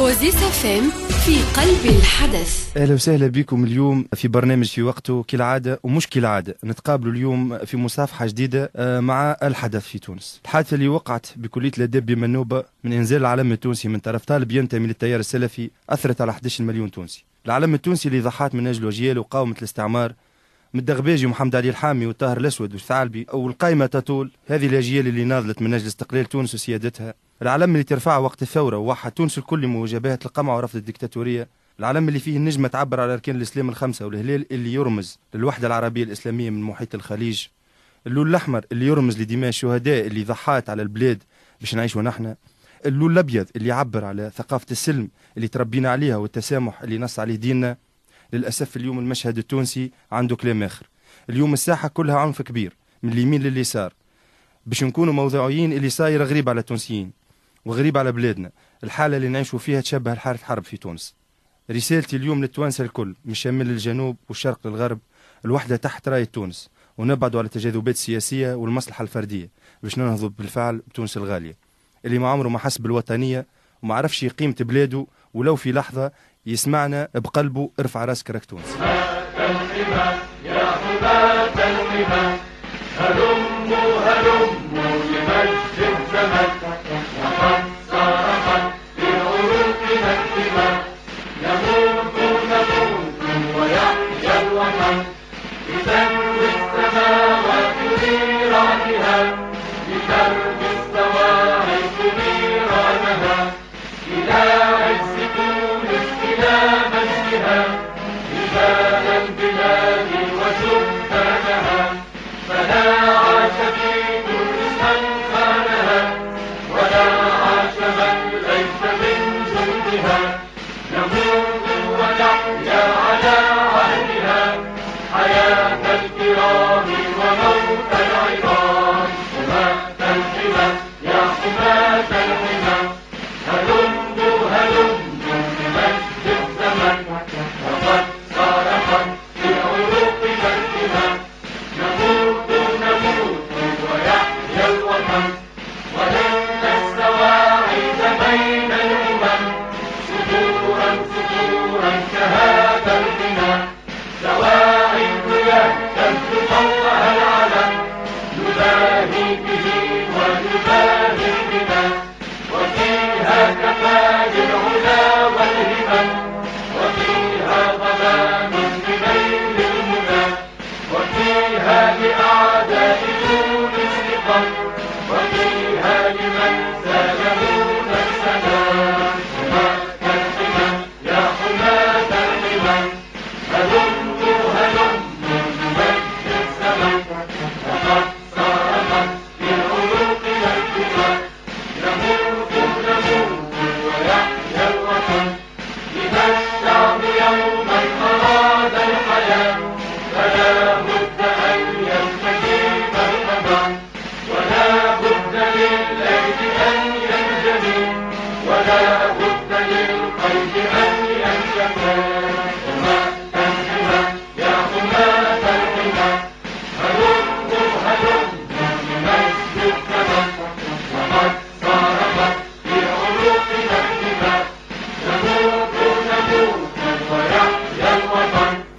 أوزيس فام في قلب الحدث اهلا وسهلا بكم اليوم في برنامج في وقته كالعاده ومش كالعاده نتقابلوا اليوم في مصافحه جديده آه، مع الحدث في تونس الحادثه اللي وقعت بكليه الاداب بمنوبه من انزال العلم التونسي من طرف طالب ينتمي للتيار السلفي اثرت على 11 مليون تونسي العلم التونسي اللي ضحات من اجله اجيال وقاومه الاستعمار من الدغباجي ومحمد علي الحامي والطاهر الاسود والثعلبي والقائمه تطول هذه الاجيال اللي ناضلت من اجل استقلال تونس وسيادتها العلم اللي ترفعه وقت الثورة ووحد تونس الكل مواجهة القمع ورفض الدكتاتورية العلم اللي فيه النجمة تعبر على أركان الإسلام الخمسة والهلال اللي يرمز للوحدة العربية الإسلامية من محيط الخليج اللون الأحمر اللي يرمز لدماء الشهداء اللي ضحات على البلاد باش نعيشوا نحن اللون الأبيض اللي يعبر على ثقافة السلم اللي تربينا عليها والتسامح اللي نص عليه ديننا للأسف اليوم المشهد التونسي عنده كلام آخر اليوم الساحة كلها عنف كبير من اليمين لليسار باش نكونوا موضوعيين اللي صاير غريب على التونسيين وغريب على بلادنا الحالة اللي نعيشوا فيها تشبه الحالة الحرب في تونس رسالتي اليوم للتوانسة الكل من شمال للجنوب والشرق للغرب الوحدة تحت راية تونس ونبعدوا على التجاذبات السياسية والمصلحة الفردية باش ننهضوا بالفعل بتونس الغالية اللي ما عمره ما حس بالوطنية وما عرفش قيمة بلاده ولو في لحظة يسمعنا بقلبه ارفع راسك راك تونسي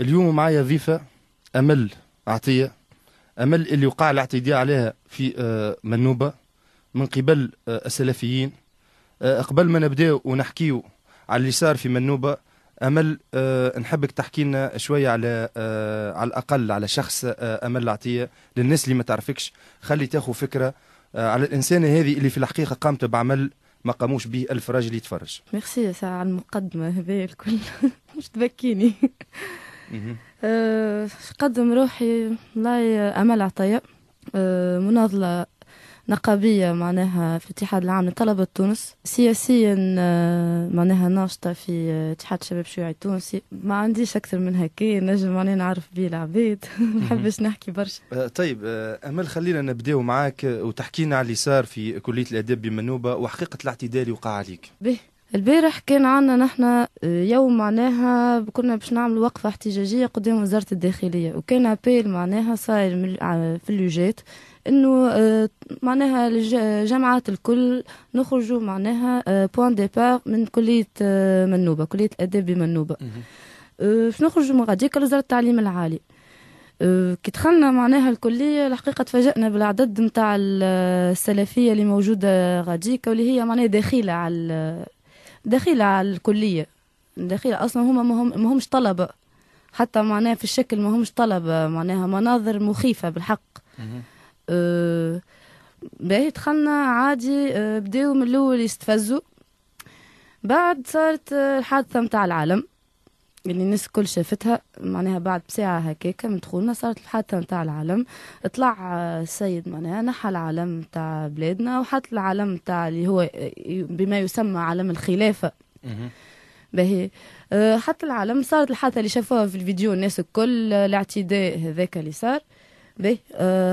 اليوم معايا ضيفة أمل عطية أمل اللي وقع الاعتداء عليها في آه، منوبة من قبل آه، السلفيين آه، قبل ما نبداو ونحكيو على اللي صار في منوبة أمل نحبك تحكي لنا شوية على على الأقل على شخص أمل عطية للناس اللي ما تعرفكش خلي تاخذ فكرة على الإنسانة هذه اللي في الحقيقة قامت بعمل ما قاموش به ألف راجل يتفرج ميرسي على المقدمة هذه الكل مش تبكيني قدم روحي لاي أمل عطية آه، مناضلة نقابية معناها في الاتحاد العام لطلبة تونس سياسيا آه، معناها ناشطة في اتحاد شباب شيوعي التونسي ما عنديش أكثر من هكا نجم معناها نعرف بيه العباد ما نحبش نحكي برشا آه، طيب أمل خلينا نبداو معاك وتحكينا على اللي صار في كلية الآداب بمنوبة وحقيقة الاعتداء اللي وقع عليك به البارح كان عنا نحنا آه، يوم معناها كنا باش نعملوا وقفة احتجاجية قدام وزارة الداخلية وكان أبيل معناها صاير آه، في اللوجات انه آه، معناها الجامعات الكل نخرجوا معناها بوان ديبار من كلية منوبة كلية الآداب بمنوبة باش نخرجوا من غاديك لوزارة التعليم العالي كي دخلنا معناها الكلية الحقيقة تفاجأنا بالعدد نتاع السلفية اللي موجودة غاديكا واللي هي معناها داخلة على داخل على الكليه داخل اصلا هما ما همش طلبه حتى معناها في الشكل ما همش طلبه معناها مناظر مخيفه بالحق باهي دخلنا عادي أه، بداو من الاول يستفزوا بعد صارت أه، الحادثه متاع العالم اللي الناس الكل شافتها معناها بعد بساعة هكاكا من دخولنا صارت الحادثة نتاع العلم طلع آه، السيد معناها نحى العلم نتاع بلادنا وحط العلم نتاع اللي هو آه، بما يسمى علم الخلافة باهي آه، حط العلم صارت الحادثة اللي شافوها في الفيديو الناس الكل الاعتداء هذاك اللي صار باهي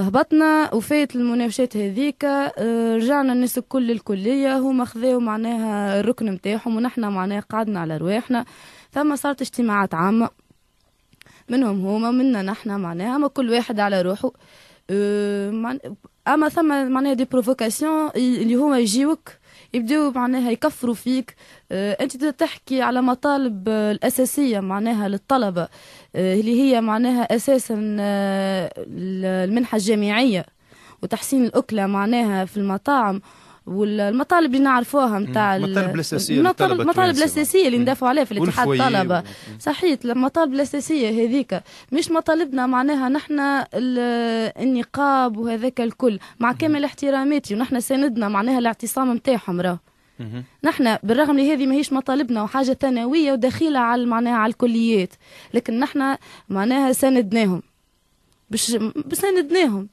هبطنا وفات المناوشات هذيك رجعنا الناس الكل للكلية هما خذاو معناها الركن نتاعهم ونحنا معناها قعدنا على رواحنا ثم صارت اجتماعات عامة منهم هما منا نحنا معناها ما كل واحد على روحه أه، اما ثم معناها دي بروفوكاسيون اللي هما يجيوك يبداو معناها يكفروا فيك أه، انت تحكي على مطالب الاساسيه معناها للطلبه أه، اللي هي معناها اساسا المنحه الجامعيه وتحسين الاكله معناها في المطاعم والمطالب اللي نعرفوها نتاع المطالب الاساسيه المطالب المطالب الاساسيه اللي ندافعوا عليها في الاتحاد الطلبه صحيت المطالب الاساسيه هذيك مش مطالبنا معناها نحن النقاب وهذاك الكل مع كامل احتراماتي ونحن ساندنا معناها الاعتصام نتاعهم راه نحن بالرغم من هذه ماهيش مطالبنا وحاجه ثانويه ودخيله على معناها على الكليات لكن نحن معناها ساندناهم باش ساندناهم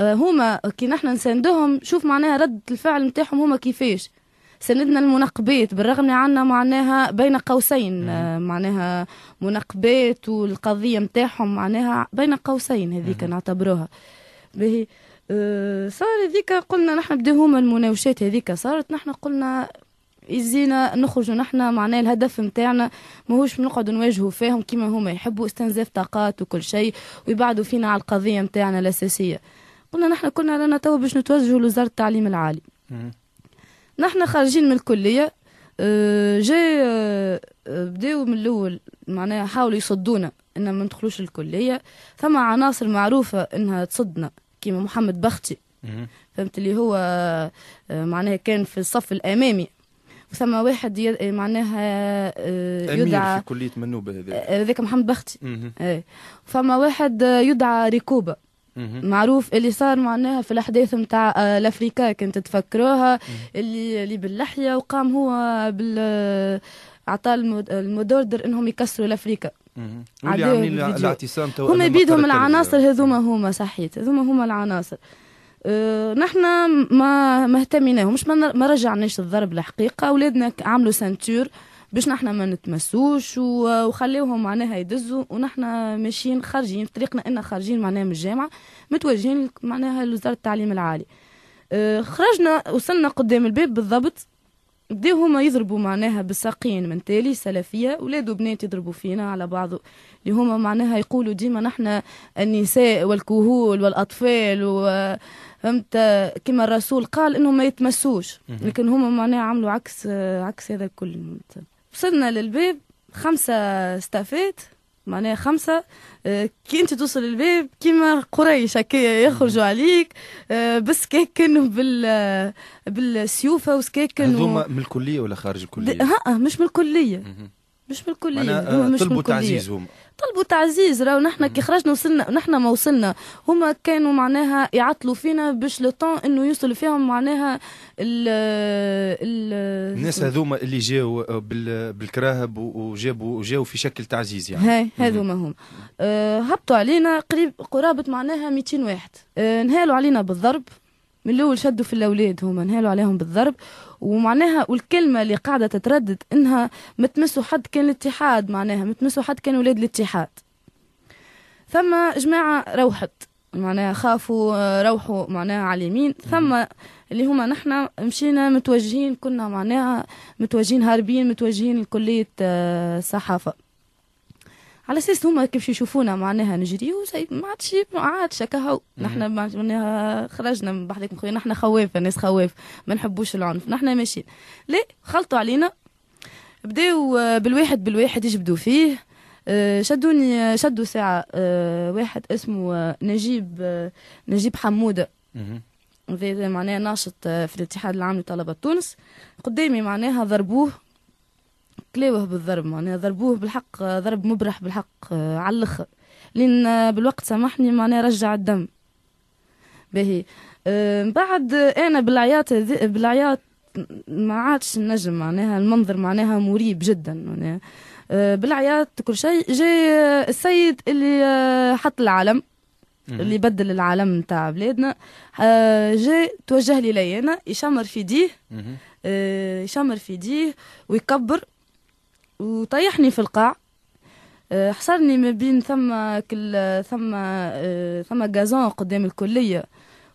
آه، هما كي نحن نساندهم شوف معناها ردة الفعل نتاعهم هما كيفاش سندنا المنقبات بالرغم عنا معناها بين قوسين آه، معناها منقبات والقضية نتاعهم معناها بين قوسين هذيك نعتبروها به آه، صار هذيك قلنا نحن بديو هما المناوشات هذيك صارت نحن قلنا يزينا نخرجوا نحن معناه الهدف نتاعنا ماهوش نقعد نواجهوا فيهم كيما هما يحبوا استنزاف طاقات وكل شيء ويبعدوا فينا على القضيه نتاعنا الاساسيه قلنا نحن كنا رانا تو باش نتوجهوا لوزاره التعليم العالي نحن خارجين من الكليه آه، جاء آه، آه، بداوا من الاول معناها حاولوا يصدونا ان ما ندخلوش الكليه ثم عناصر معروفه انها تصدنا كيما محمد بختي فهمت اللي هو معناها كان في الصف الامامي وثم واحد يد... معناها يدعى في كليه منوبه هذاك هذاك محمد بختي إيه. فما واحد يدعى ريكوبه معروف اللي صار معناها في الاحداث نتاع آه، الافريكا كنت تفكروها اللي اللي باللحيه وقام هو بال عطى المدوردر انهم يكسروا الافريكا هم عاملين الاعتصام تو هما بيدهم العناصر هذوما هما صحيت هذوما هما العناصر أه نحن ما ما اهتميناهمش ما رجعناش الضرب الحقيقه اولادنا عملوا سنتور أه باش نحنا ما نتمسوش وخليوهم معناها يدزوا ونحنا ماشيين خارجين في طريقنا ان خارجين معناها من الجامعه متوجهين معناها لوزاره التعليم العالي أه، خرجنا وصلنا قدام الباب بالضبط بداو هما يضربوا معناها بالساقين من تالي سلفية ولاد وبنات يضربوا فينا على بعض اللي هما معناها يقولوا ديما نحن النساء والكهول والأطفال و فهمت كما الرسول قال انهم ما يتمسوش لكن هما معناها عملوا عكس عكس هذا الكل وصلنا للباب خمسة استافات معناها خمسة آه، كي انت توصل للباب كيما قريش هكايا يخرجوا عليك آه، بسكاكن بال بالسيوفة وسكاكن هذوما و... من الكلية ولا خارج الكلية؟ ها مش من الكلية مش بالكلية مش طلبوا تعزيز هما طلبوا تعزيز راهو نحن كي خرجنا وصلنا نحن ما وصلنا هما كانوا معناها يعطلوا فينا باش لو طون انه يوصلوا فيهم معناها ال ال الناس هذوما اللي جاوا آه، بالكراهب وجابوا جاوا في شكل تعزيز يعني هاي هذوما هم آه، هبطوا علينا قريب قرابه معناها 200 واحد انهالوا نهالوا علينا بالضرب من الاول شدوا في الاولاد هما نهالوا عليهم بالضرب ومعناها والكلمه اللي قاعده تتردد انها ما تمسوا حد كان الاتحاد معناها ما تمسوا حد كان ولاد الاتحاد ثم جماعه روحت معناها خافوا آه، روحوا معناها على اليمين ثم اللي هما نحنا مشينا متوجهين كنا معناها متوجهين هاربين متوجهين لكليه الصحافه آه، على اساس هما كيف يشوفونا معناها نجريو ما عادش ما عادش هكا نحن معناها خرجنا من بحذاك خويا نحن خواف الناس خواف ما نحبوش العنف نحن ماشيين لا خلطوا علينا بداو آه، بالواحد بالواحد يجبدوا فيه آه، شدوني آه، شدوا ساعة واحد اسمه نجيب نجيب حمودة معناها ناشط في الاتحاد العام لطلبة تونس قدامي معناها ضربوه كلاوه بالضرب معناها ضربوه بالحق ضرب مبرح بالحق آه، على الاخر لان آه، بالوقت سامحني معناها رجع الدم باهي آه، من بعد انا بالعياط بالعياط ما عادش النجم معناها المنظر معناها مريب جدا معناها بالعياط كل شيء جاي السيد اللي حط العلم اللي بدل العالم نتاع بلادنا جاء توجه لي لي انا يشمر في ديه يشمر في ديه ويكبر وطيحني في القاع أه، حصرني ما بين ثم كل ثم أه، ثم غازون قدام الكليه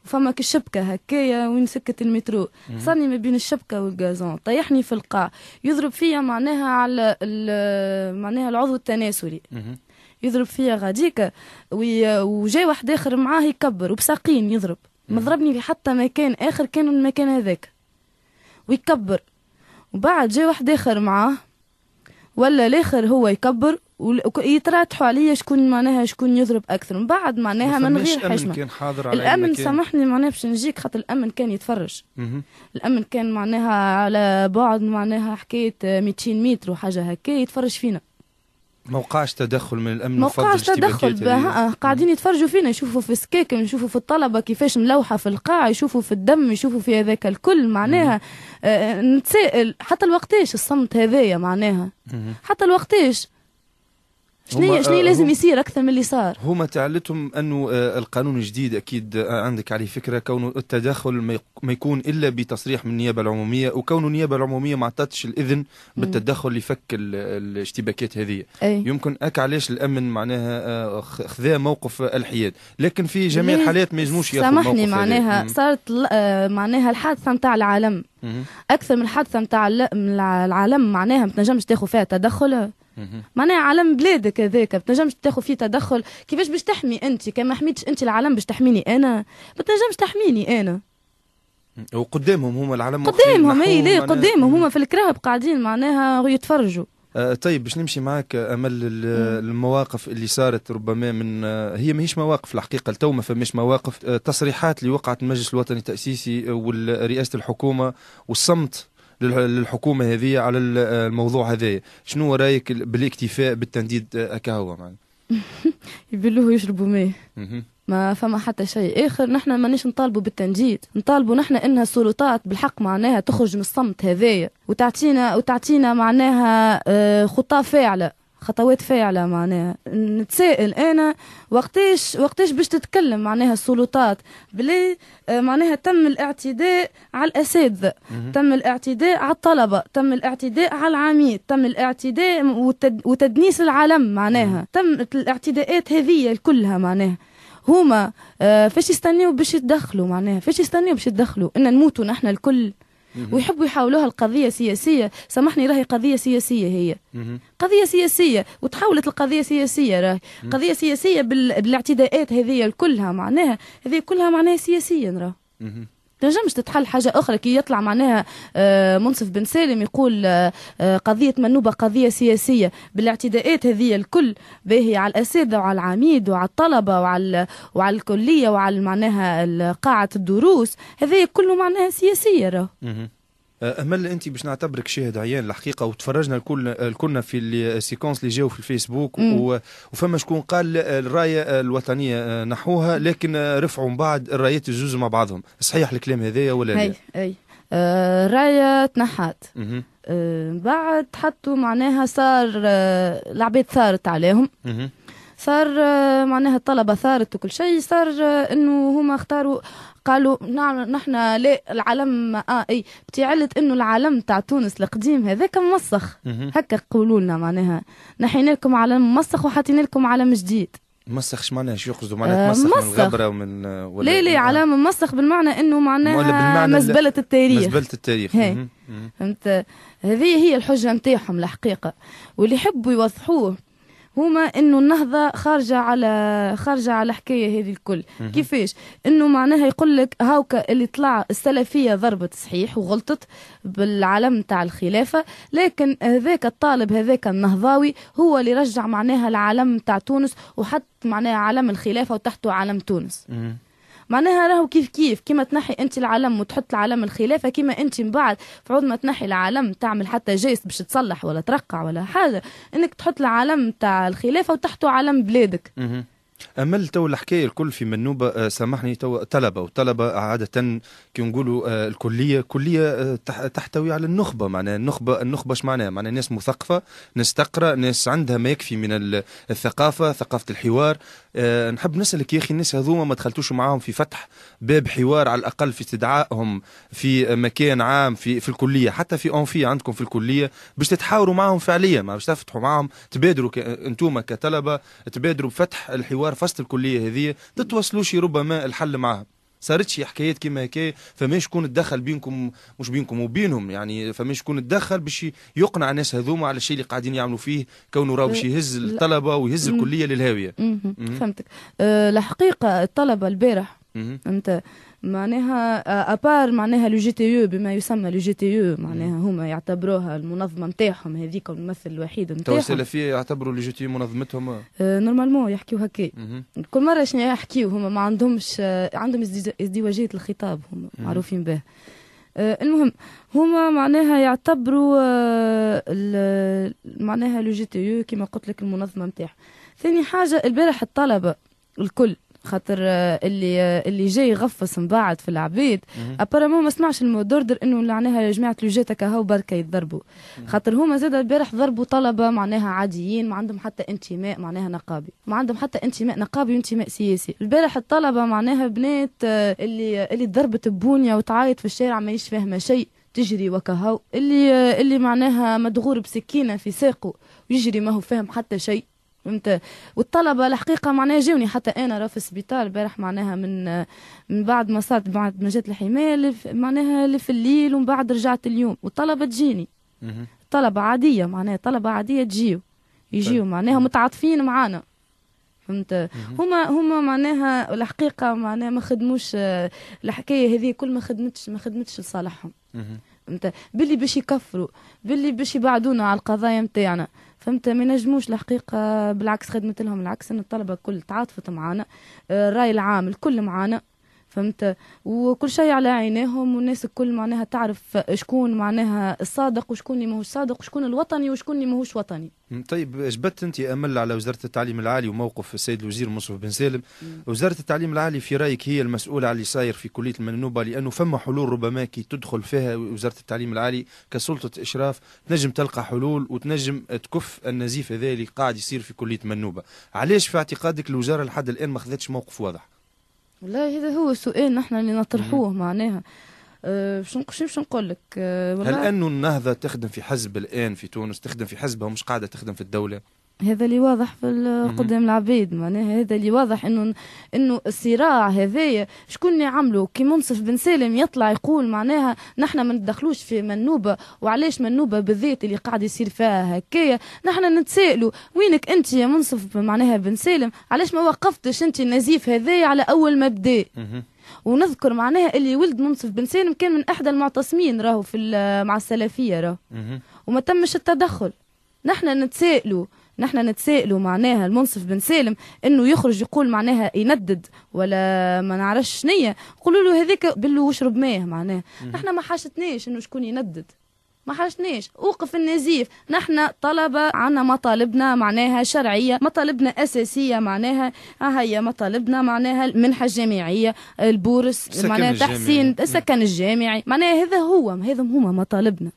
وفما كشبكه هكايا وين سكه المترو حصرني ما بين الشبكه والغازون طيحني في القاع يضرب فيا معناها على معناها العضو التناسلي يضرب فيا غاديك وجاي واحد اخر معاه يكبر وبساقين يضرب ما ضربني في حتى مكان اخر كان المكان هذاك ويكبر وبعد جاي واحد اخر معاه ولا الاخر هو يكبر ويتراتحوا عليا شكون معناها شكون يضرب اكثر من بعد معناها من غير حشمه كان حاضر على الامن سامحني معناها باش نجيك خاطر الامن كان يتفرج مه. الامن كان معناها على بعد معناها حكايه 200 متر وحاجه هكا يتفرج فينا موقعش تدخل من الامن موقعش تدخل بها آه، قاعدين يتفرجوا فينا يشوفوا في السكاكم يشوفوا في الطلبه كيفاش ملوحه في القاع يشوفوا في الدم يشوفوا في هذاك الكل معناها آه نتسائل حتى الوقتاش الصمت هذايا معناها حتى الوقتاش شنو شنو آه، لازم يصير اكثر من اللي صار هما تعلتهم انه آه، القانون الجديد اكيد آه، عندك عليه فكره كونه التدخل ما يكون الا بتصريح من النيابه العموميه وكونه النيابه العموميه ما عطاتش الاذن بالتدخل لفك الاشتباكات هذه أي. يمكن اك علاش الامن معناها خذا موقف الحياد لكن في جميع الحالات إيه، ما يجموش ياخذ موقف سامحني معناها صارت معناها الحادثه نتاع العالم اكثر من الحادثه نتاع العالم معناها ما تنجمش تاخذ فيها تدخل معناها علم بلادك هذاك ما تنجمش تاخذ فيه تدخل كيفاش باش تحمي انت كان ما حميتش انت العالم باش تحميني انا ما تنجمش تحميني انا وقدامهم هما العالم قدامهم اي لا قدامهم هما في الكرهب قاعدين معناها يتفرجوا آه طيب باش نمشي معاك آه، امل المواقف اللي صارت ربما من آه هي ماهيش مواقف الحقيقه لتو ما فماش مواقف آه تصريحات اللي وقعت المجلس الوطني التاسيسي آه، ورئاسه الحكومه والصمت للحكومه هذه على آه، الموضوع هذا شنو رايك بالاكتفاء بالتنديد هكا آه، يبلوه يشربوا ماء ما فما حتى شيء اخر نحن مانيش نطالبوا بالتنديد نطالبوا نحن انها السلطات بالحق معناها تخرج من الصمت هذايا وتعطينا وتعطينا معناها آه، خطه فاعله خطوات فاعله معناها نتسائل انا وقتاش وقتاش باش تتكلم معناها السلطات بلي آه، معناها تم الاعتداء على الاساتذه تم الاعتداء على الطلبه تم الاعتداء على العميد تم الاعتداء وتد... وتدنيس العلم معناها تم الاعتداءات هذه كلها معناها هما آه، فاش يستنيو باش يتدخلوا معناها فاش يستنيو باش يتدخلوا ان نموتوا نحن الكل ويحبوا يحاولوها القضيه سياسيه سامحني راهي قضيه سياسيه هي قضيه سياسيه وتحولت القضيه سياسيه راهي قضيه سياسيه بال... بالاعتداءات هذه كلها معناها هذه كلها معناها سياسيا راه تنجمش تتحل حاجة أخرى كي يطلع معناها آه، منصف بن سالم يقول آه، آه، قضية منوبة قضية سياسية بالاعتداءات هذه الكل باهي على الأساتذة وعلى العميد وعلى الطلبة وعلى وعلى الكلية وعلى معناها قاعة الدروس هذه كله معناها سياسية راه أه، امل انت باش نعتبرك شاهد عيان الحقيقه وتفرجنا الكل الكلنا في السيكونس اللي جاو في الفيسبوك وفما شكون قال الرايه الوطنيه أه، نحوها لكن أه، رفعوا من بعد الرايات الزوز مع بعضهم صحيح الكلام هذايا ولا لا؟ اي اي آه رايه تنحات بعد حطوا معناها صار العباد ثارت عليهم صار آه، معناها الطلبة ثارت وكل شيء صار آه، انه هما اختاروا قالوا نعم نحن لا العلم اه اي بتعلت انه العلم تاع تونس القديم هذاك موسخ هكا قولوا لنا معناها نحينا لكم علم موسخ وحطينا لكم علم جديد مسخ شو معناها شو يقصدوا معناها تمسخ آه، من الغبره ومن ولا لا لا علامه مسخ بالمعنى انه معناها مزبله التاريخ مزبله التاريخ فهمت هذه هي الحجه نتاعهم الحقيقه واللي يحبوا يوضحوه هما انه النهضه خارجه على خارجه على حكايه هذه الكل كيفاش انه معناها يقول لك هاوكا اللي طلع السلفيه ضربت صحيح وغلطت بالعلم تاع الخلافه لكن هذاك الطالب هذاك النهضاوي هو اللي رجع معناها العلم تاع تونس وحط معناها علم الخلافه وتحته علم تونس معناها راهو كيف كيف كيما تنحي انت العلم وتحط العلم الخلافه كيما انت من بعد فعود ما تنحي العلم تعمل حتى جيست باش تصلح ولا ترقع ولا حاجه انك تحط العلم تاع الخلافه وتحته علم بلادك امل تو الحكايه الكل في منوبه آه، سامحني تو طلبه والطلبه عاده كي نقولوا آه، الكليه كليه آه، تحتوي على النخبه معناها النخبه النخبه اش معناها معناها ناس مثقفه ناس تقرا ناس عندها ما يكفي من الثقافه ثقافه الحوار آه، نحب نسالك يا اخي الناس هذوما ما دخلتوش معاهم في فتح باب حوار على الاقل في استدعائهم في مكان عام في في الكليه حتى في اونفي عندكم في الكليه باش تتحاوروا معاهم فعليا ما باش تفتحوا معاهم تبادروا انتوما كطلبه تبادروا بفتح الحوار فصل الكليه هذه تتواصلوش ربما الحل معاهم صارتش حكايات كيما هكا فما شكون تدخل بينكم مش بينكم وبينهم يعني فما شكون تدخل باش يقنع الناس هذوما على الشيء اللي قاعدين يعملوا فيه كونه راه باش يهز الطلبه ويهز الكليه للهاويه فهمتك الحقيقه أه، الطلبه البارح انت معناها ابار آه، معناها لو جي تي يو بما يسمى لو جي تي يو معناها هما يعتبروها المنظمه نتاعهم هذيك الممثل الوحيد نتاعهم تو السلفيه يعتبروا لو جي تي يو منظمتهم نورمالمون آه، يحكيو هكا كل مره شنو يحكيو هما ما عندهمش آه، عندهم ازدواجيه الخطاب هما معروفين به المهم هما معناها يعتبروا معناها لو جي تي يو كما قلت لك المنظمه نتاعهم ثاني حاجه البارح الطلبه الكل خاطر آه، اللي آه، اللي جاي يغفص من بعد في العبيد ابارامون ما سمعش المودوردر انه لعناها جماعه لوجات كهو بركه يتضربوا خاطر هما زاد البارح ضربوا طلبه معناها عاديين ما عندهم حتى انتماء معناها نقابي ما عندهم حتى انتماء نقابي وانتماء سياسي البارح الطلبه معناها بنات آه، اللي اللي ضربت بونيا وتعايط في الشارع ما فاهمه شيء تجري وكهو اللي اللي معناها مدغور بسكينه في ساقه ويجري ما هو فاهم حتى شيء فهمت والطلبه الحقيقه معناها جاوني حتى انا راه في السبيطار البارح معناها من من بعد ما صارت بعد ما جات الحمايه معناها اللي في الليل ومن بعد رجعت اليوم والطلبه تجيني طلبه عاديه معناها طلبه عاديه تجيو يجيو طيب. معناها متعاطفين معانا فهمت هما هما معناها الحقيقه معناها ما خدموش آه، الحكايه هذه كل ما خدمتش ما خدمتش لصالحهم فهمت باللي باش يكفروا باللي باش يبعدونا على القضايا نتاعنا فهمت ما نجموش الحقيقه بالعكس خدمت لهم العكس ان الطلبه كل تعاطفت معانا آه، الراي العام الكل معانا فهمت وكل شيء على عينيهم والناس الكل معناها تعرف شكون معناها الصادق وشكون اللي ماهوش صادق وشكون الوطني وشكون اللي ماهوش وطني طيب جبت انت امل على وزاره التعليم العالي وموقف السيد الوزير مصطفى بن سالم وزاره التعليم العالي في رايك هي المسؤوله على اللي صاير في كليه المنوبه لانه فما حلول ربما كي تدخل فيها وزاره التعليم العالي كسلطه اشراف تنجم تلقى حلول وتنجم تكف النزيف هذا اللي قاعد يصير في كليه المنوبه. علاش في اعتقادك الوزاره لحد الان ما خذتش موقف واضح لا هذا هو السؤال نحن اللي نطرحوه معناها باش أه، نقول باش نقول لك أه هل انه النهضه تخدم في حزب الان في تونس تخدم في حزبها ومش قاعده تخدم في الدوله هذا اللي واضح في قدام العبيد معناها هذا اللي واضح انه انه الصراع هذايا شكون اللي عمله كي منصف بن سالم يطلع يقول معناها نحن ما ندخلوش في منوبه وعلاش منوبه بالذات اللي قاعد يصير فيها هكايا نحن نتسائلوا وينك انت يا منصف معناها بن سالم علاش ما وقفتش انت النزيف هذايا على اول ما بدا ونذكر معناها اللي ولد منصف بن سالم كان من احدى المعتصمين راهو في مع السلفيه راهو وما تمش التدخل نحن نتسائلوا نحن نتسائلوا معناها المنصف بن سالم انه يخرج يقول معناها يندد ولا ما نعرفش شنية قولوا له هذاك بلو واشرب ماه معناها نحن ما حاجتناش انه شكون يندد ما حاجتناش اوقف النزيف نحن طلبة عنا مطالبنا معناها شرعية مطالبنا أساسية معناها آه، هي مطالبنا معناها المنحة الجامعية البورس معناها تحسين السكن الجامعي معناها هذا هو هذا هما مطالبنا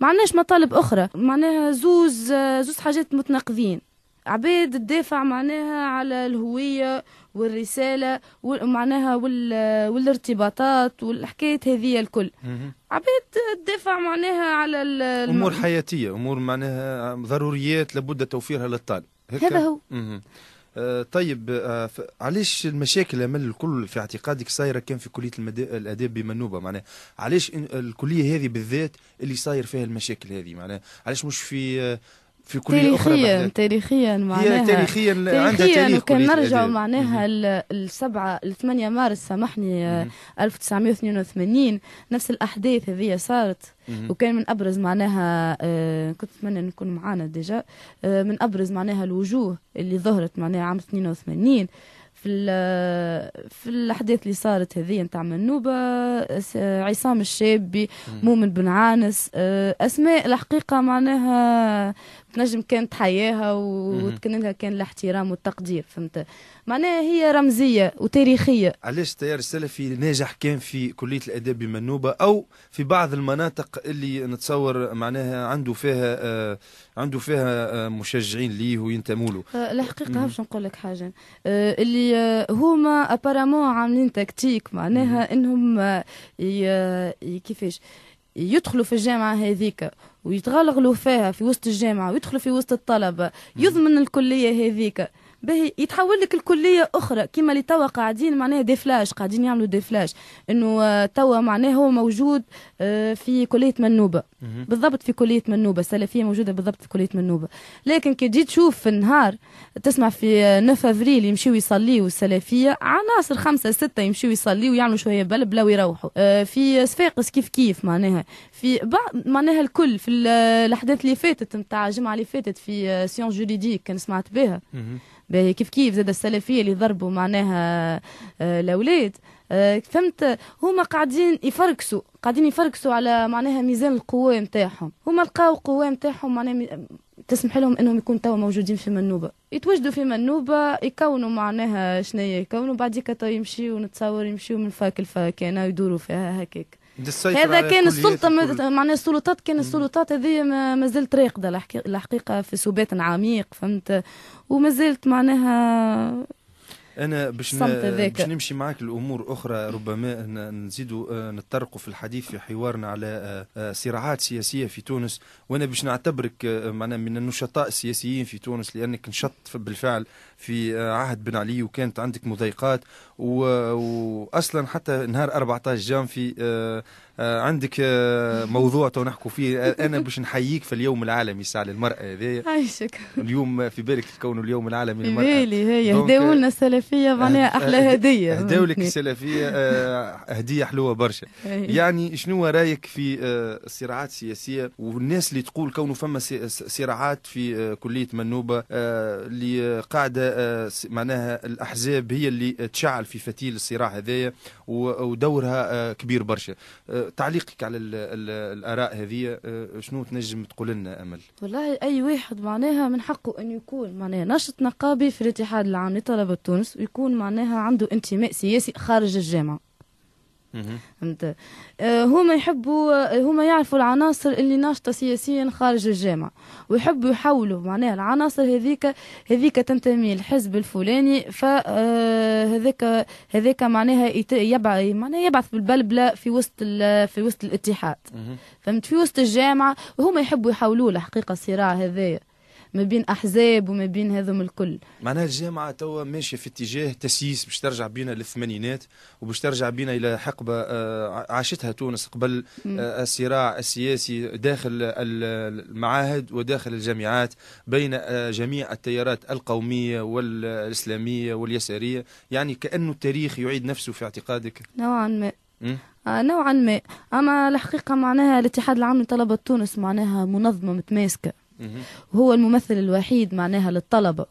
ما عندناش مطالب اخرى معناها زوز زوز حاجات متناقضين عباد تدافع معناها على الهوية والرسالة ومعناها وال... والارتباطات والحكايات هذه الكل عباد تدافع معناها على ال... أمور حياتية أمور معناها ضروريات لابد توفيرها للطالب هذا هو مه. آه، طيب آه، علاش المشاكل امل الكل في اعتقادك صايره كان في كليه الاداب بمنوبه معناها علاش الكليه هذه بالذات اللي صاير فيها المشاكل هذه معناها علاش مش في آه، في كل تاريخيا أخرى تاريخيا معناها هي تاريخيا, عندها تاريخ وكان نرجعوا معناها السبعة الثمانية مارس سامحني 1982 آه، نفس الأحداث هذه صارت وكان من أبرز معناها آه، كنت أتمنى نكون معانا ديجا آه، من أبرز معناها الوجوه اللي ظهرت معناها عام 82 في في الاحداث اللي صارت هذه نتاع منوبه عصام الشابي مؤمن بن عانس اسماء الحقيقه معناها تنجم كانت حياها وتكن لها كان الاحترام والتقدير فهمت معناها هي رمزيه وتاريخيه علاش التيار السلفي ناجح كان في كليه الاداب بمنوبه او في بعض المناطق اللي نتصور معناها عنده فيها آه عنده فيها آه مشجعين ليه وينتموا له آه الحقيقه باش نقول لك حاجه آه اللي آه هما ابارامون عاملين تكتيك معناها انهم آه، آه، كيفاش يدخلوا في الجامعه هذيك ويتغلغلوا فيها في وسط الجامعه ويدخلوا في وسط الطلبه يضمن الكليه هذيك باهي يتحول لك الكليه اخرى كيما اللي توا قاعدين معناها دي فلاش قاعدين يعملوا دي فلاش انه آه، توا معناها هو موجود آه، في كليه منوبه بالضبط في كليه منوبه السلفيه موجوده بالضبط في كليه منوبه لكن كي تجي تشوف في النهار تسمع في 9 آه، افريل يمشيو يصليوا السلفيه عناصر خمسة ستة يمشيو يصليوا ويعملوا شويه بلبله ويروحوا في صفاقس كيف كيف معناها في بعض معناها الكل في الاحداث اللي فاتت نتاع الجمعه اللي فاتت في سيون جوريديك كان سمعت بها باهي كيف كيف زاد السلفيه اللي ضربوا معناها آه، الاولاد آه، فهمت هما قاعدين يفركسوا قاعدين يفركسوا على معناها ميزان القوه نتاعهم هما لقاو القوه نتاعهم معناها تسمح لهم انهم يكونوا توا موجودين في منوبه يتوجدوا في منوبه يكونوا معناها شنيا يكونوا بعد تو طيب يمشيوا نتصور يمشيوا من فاك لفاك يعني يدوروا فيها هكاك هذا كان السلطه معناها السلطات كان السلطات هذه ما زلت راقده الحقيقه في سبات عميق فهمت وما زلت معناها انا باش نمشي معك لامور اخرى ربما نزيدوا آه، نتطرقوا في الحديث في حوارنا على آه، آه، صراعات سياسيه في تونس وانا باش نعتبرك معنا من النشطاء السياسيين في تونس لانك نشط بالفعل في عهد بن علي وكانت عندك مضايقات واصلا حتى نهار 14 جام في آه، عندك آه، موضوع تو نحكوا فيه آه، انا باش نحييك في اليوم العالمي ساعه للمراه هذايا عايشك اليوم في بالك تكون اليوم العالمي للمراه بالي هي هداو لنا السلفيه معناها احلى هديه هداو لك السلفيه هديه حلوه برشا يعني شنو رايك في الصراعات السياسيه والناس اللي تقول كونه فما صراعات في كليه منوبه اللي قاعده معناها الاحزاب هي اللي تشعل في فتيل الصراع هذايا ودورها كبير برشا تعليقك على الـ الـ الاراء هذه آه، شنو تنجم تقول لنا امل؟ والله اي واحد معناها من حقه انه يكون معناها ناشط نقابي في الاتحاد العام لطلبه تونس ويكون معناها عنده انتماء سياسي خارج الجامعه فهمت آه، هما يحبوا آه، هما يعرفوا العناصر اللي ناشطه سياسيا خارج الجامعه ويحبوا يحولوا معناها العناصر هذيك هذيك تنتمي للحزب الفلاني فهذاك آه، هذاك معناها يبعث معناها يبعث بالبلبله في وسط في وسط الاتحاد فهمت في وسط الجامعه وهما يحبوا يحولوا له حقيقه الصراع هذايا ما بين احزاب وما بين هذم الكل معناها الجامعه توا ماشيه في اتجاه تسييس باش ترجع بينا للثمانينات وباش ترجع بينا الى حقبه آه، عاشتها تونس قبل آه، الصراع السياسي داخل المعاهد وداخل الجامعات بين آه، جميع التيارات القوميه والاسلاميه واليساريه يعني كانه التاريخ يعيد نفسه في اعتقادك نوعا ما نوعا ما اما الحقيقه معناها الاتحاد العام لطلبه تونس معناها منظمه متماسكه وهو الممثل الوحيد معناها للطلبة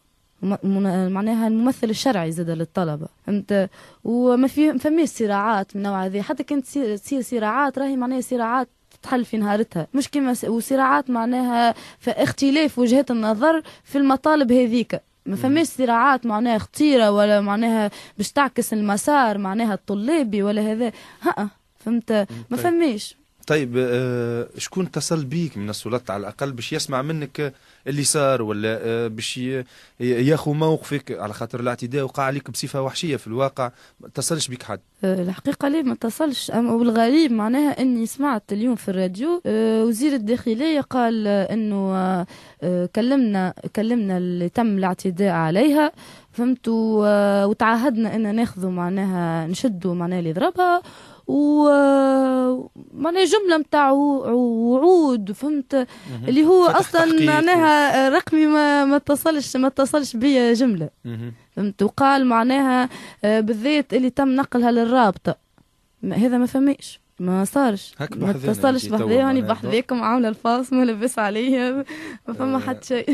معناها الممثل الشرعي زاد للطلبه فهمت وما في فماش صراعات من نوع هذا حتى كانت تصير صراعات راهي معناها صراعات تحل في نهارتها مش كما وصراعات معناها في اختلاف وجهات النظر في المطالب هذيك ما فماش صراعات معناها خطيره ولا معناها باش تعكس المسار معناها الطلابي ولا هذا ها فهمت ما طيب. فماش طيب آه، شكون اتصل بيك من السلطة على الأقل باش يسمع منك اللي صار ولا آه، باش ياخو موقفك على خاطر الاعتداء وقع عليك بصفة وحشية في الواقع ما اتصلش بيك حد آه، الحقيقة ليه ما اتصلش أما والغريب معناها أني سمعت اليوم في الراديو وزير الداخلية قال أنه كلمنا كلمنا اللي تم الاعتداء عليها فهمت وتعهدنا أن ناخذوا معناها نشدوا معناها اللي ضربها ومعناها جمله نتاع وعود فهمت اللي هو اصلا معناها رقمي ما ما اتصلش ما اتصلش بيا جمله فهمت وقال معناها آه، بالذات اللي تم نقلها للرابطه هذا ما فماش ما صارش ما اتصلش بحذايا هاني بحذاكم عامله الفاصمه لبس عليا ما فما آه، حتى شيء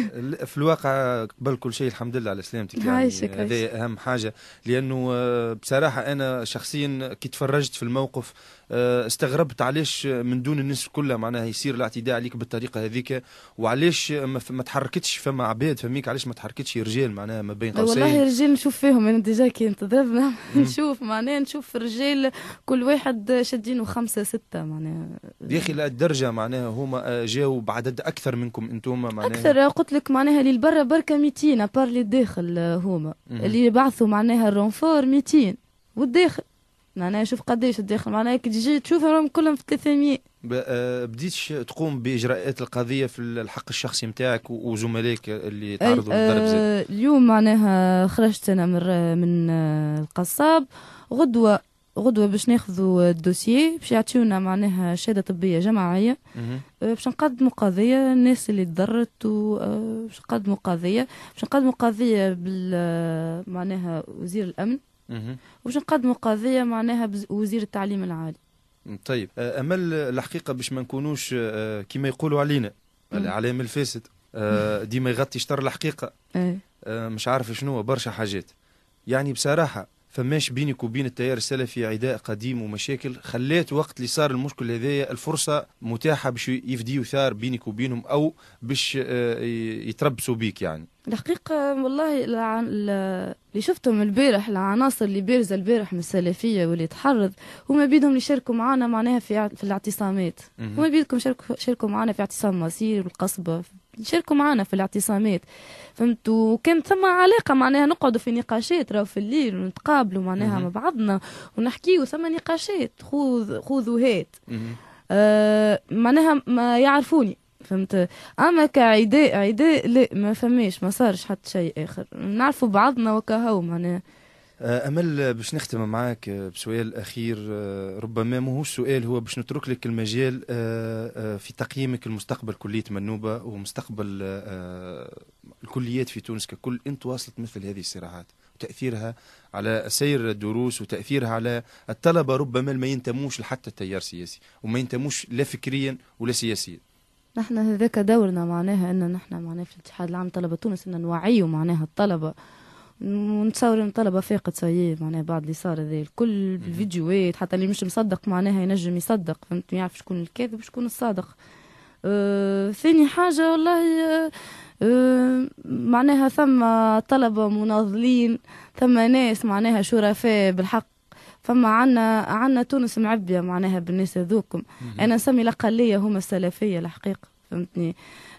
في الواقع قبل كل شيء الحمد لله على سلامتك يعني هذا اهم حاجه لانه آه، بصراحه انا شخصيا كي تفرجت في الموقف آه، استغربت علاش من دون الناس كلها معناها يصير الاعتداء عليك بالطريقه هذيك وعلاش ما تحركتش فما عباد فهميك علاش ما تحركتش رجال معناها ما بين قوسين والله الرجال نشوف فيهم انا ديجا كي نتضرب نشوف معناها نشوف الرجال كل واحد شادين وخ خمسة ستة معناها يا أخي لهالدرجة معناها هما آه، جاوا بعدد أكثر منكم أنتم معناها أكثر قلت لك معناها اللي لبرا بركة 200 أبار آه، اللي الداخل هما اللي بعثوا معناها الرونفور 200 والداخل معناها شوف قداش الداخل معناها كي تجي تشوف راهم كلهم في 300 آه، بديتش تقوم باجراءات القضيه في الحق الشخصي نتاعك وزملائك اللي تعرضوا للضرب زاد اليوم معناها خرجت انا من من القصاب غدوه غدوه باش ناخذوا الدوسيي باش يعطيونا معناها شهاده طبيه جماعيه أه، باش نقدموا قضيه الناس اللي تضرت أه، باش نقدموا قضيه باش نقدموا قضيه بال أه، معناها وزير الامن وباش نقدموا قضيه معناها وزير التعليم العالي طيب امل الحقيقه باش ما نكونوش كما يقولوا علينا الاعلام الفاسد ديما يغطي شطر الحقيقه إيه. مش عارف شنو برشا حاجات يعني بصراحه فماش بينك وبين التيار السلفي عداء قديم ومشاكل خلات وقت اللي صار المشكل هذايا الفرصه متاحه باش يفديوا ثار بينك وبينهم او باش آه، يتربصوا بيك يعني الحقيقه والله اللي شفتهم البارح العناصر اللي بارزه البارح من السلفيه واللي تحرض وما بيدهم اللي شاركوا معنا معناها في في الاعتصامات وما بيدكم شاركوا شاركوا معنا في اعتصام مصير والقصبه يشاركوا معنا في الاعتصامات فهمت وكان ثم علاقه معناها نقعدوا في نقاشات راهو في الليل ونتقابلوا معناها مع بعضنا ونحكيوا ثم نقاشات خذ خذوا وهات آه معناها ما يعرفوني فهمت اما كعداء عداء لا ما فماش ما صارش حتى شيء اخر نعرفوا بعضنا وكهو معناها آه، امل باش نختم معاك آه، بسؤال اخير آه، ربما ما هو سؤال هو باش نترك لك المجال في تقييمك المستقبل كليه منوبه ومستقبل الكليات في تونس ككل ان تواصلت مثل هذه الصراعات وتاثيرها على سير الدروس وتاثيرها على الطلبه ربما ما ينتموش لحتى التيار السياسي وما ينتموش لا فكريا ولا سياسيا نحن هذاك دورنا معناها ان نحن معناها في الاتحاد العام طلبه تونس ان نوعيوا معناها الطلبه ونتصور ان طلبه فاقد سيء معناها بعد اللي صار هذا الكل الفيديوهات حتى اللي مش مصدق معناها ينجم يصدق فهمت يعرف شكون الكاذب وشكون الصادق أه، ثاني حاجه والله أه، معناها ثم طلبه مناضلين ثم ناس معناها شرفاء بالحق فما عنا عنا تونس معبيه معناها بالناس هذوكم انا نسمي الاقليه هما السلفيه الحقيقه فهمتني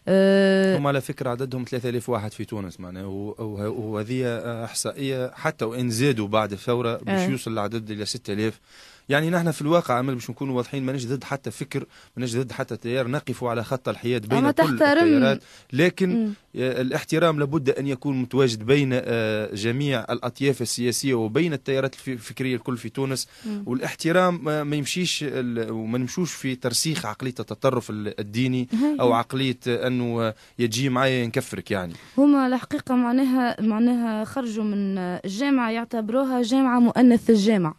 أه هم على فكره عددهم 3000 واحد في تونس معناها وهذه احصائيه حتى وان زادوا بعد الثوره باش إيه. يوصل العدد الى 6000 يعني نحن في الواقع عمل باش نكونوا واضحين مانيش ضد حتى فكر مانيش ضد حتى تيار نقف على خط الحياد بين كل التيارات لكن الاحترام لابد ان يكون متواجد بين آه، جميع الاطياف السياسيه وبين التيارات الفكريه الكل في تونس والاحترام آه، ما يمشيش وما نمشوش في ترسيخ عقليه التطرف الديني او عقليه آه، انه يجي معايا نكفرك يعني هما الحقيقه معناها معناها خرجوا من الجامعه يعتبروها جامعه مؤنث الجامعه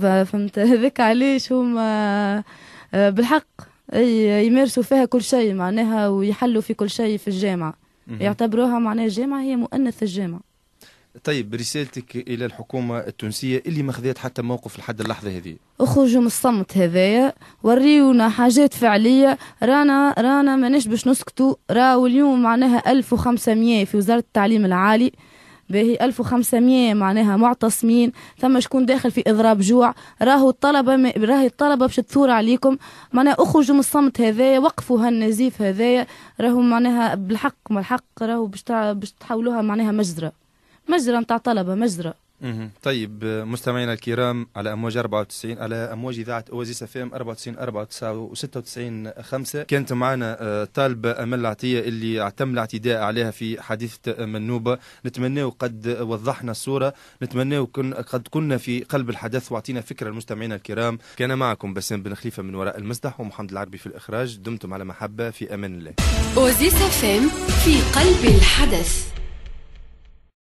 فهمت هذاك علاش هما آه، بالحق يمارسوا فيها كل شيء معناها ويحلوا في كل شيء في الجامعة يعتبروها معناها الجامعة هي مؤنث الجامعة طيب رسالتك الى الحكومه التونسيه اللي ما خذيت حتى موقف لحد اللحظه هذه اخرجوا من الصمت هذايا وريونا حاجات فعليه رانا رانا ماناش باش نسكتوا راهو اليوم معناها 1500 في وزاره التعليم العالي باهي 1500 معناها معتصمين ثم شكون داخل في اضراب جوع راهو الطلبه م... راهي الطلبه باش تثور عليكم معناها اخرجوا من الصمت هذايا وقفوا هالنزيف هذايا راهو معناها بالحق ما الحق راهو باش تحولوها معناها مجزره مجزره نتاع طلبه مجزره طيب مستمعينا الكرام على امواج 94 على امواج اذاعه اوازيس اف ام 94 94 و96 5 كانت معنا آه، طالبه امل العطيه اللي تم الاعتداء عليها في حادثه آه، منوبه نتمناو قد وضحنا الصوره نتمناو كن قد كنا في قلب الحدث واعطينا فكره المستمعين الكرام كان معكم بسام بن خليفه من وراء المسدح ومحمد العربي في الاخراج دمتم على محبه في امان الله اوازيس اف في قلب الحدث